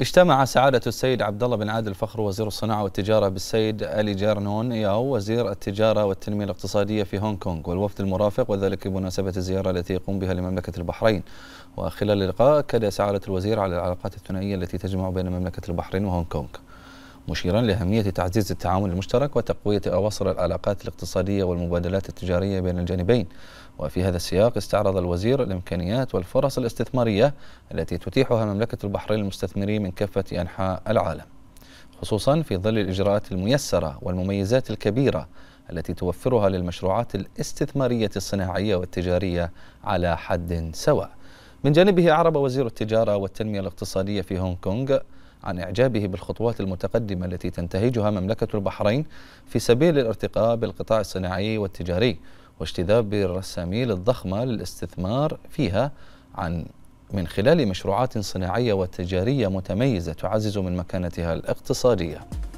اجتمع سعادة السيد عبد الله بن عادل الفخر وزير الصناعة والتجارة بالسيد ألي جارنون ياو وزير التجارة والتنمية الاقتصادية في هونغ كونغ والوفد المرافق وذلك بمناسبة الزيارة التي يقوم بها لمملكة البحرين وخلال اللقاء أكد سعادة الوزير على العلاقات الثنائية التي تجمع بين مملكة البحرين وهونغ كونغ مشيرا لأهمية تعزيز التعاون المشترك وتقوية أواصر العلاقات الاقتصادية والمبادلات التجارية بين الجانبين وفي هذا السياق استعرض الوزير الإمكانيات والفرص الاستثمارية التي تتيحها مملكة البحرين للمستثمرين من كافة أنحاء العالم خصوصا في ظل الإجراءات الميسرة والمميزات الكبيرة التي توفرها للمشروعات الاستثمارية الصناعية والتجارية على حد سواء من جانبه أعرب وزير التجارة والتنمية الاقتصادية في هونغ كونغ عن إعجابه بالخطوات المتقدمة التي تنتهجها مملكة البحرين في سبيل الارتقاء بالقطاع الصناعي والتجاري واجتذاب الرساميل الضخمة للاستثمار فيها عن من خلال مشروعات صناعية وتجارية متميزة تعزز من مكانتها الاقتصادية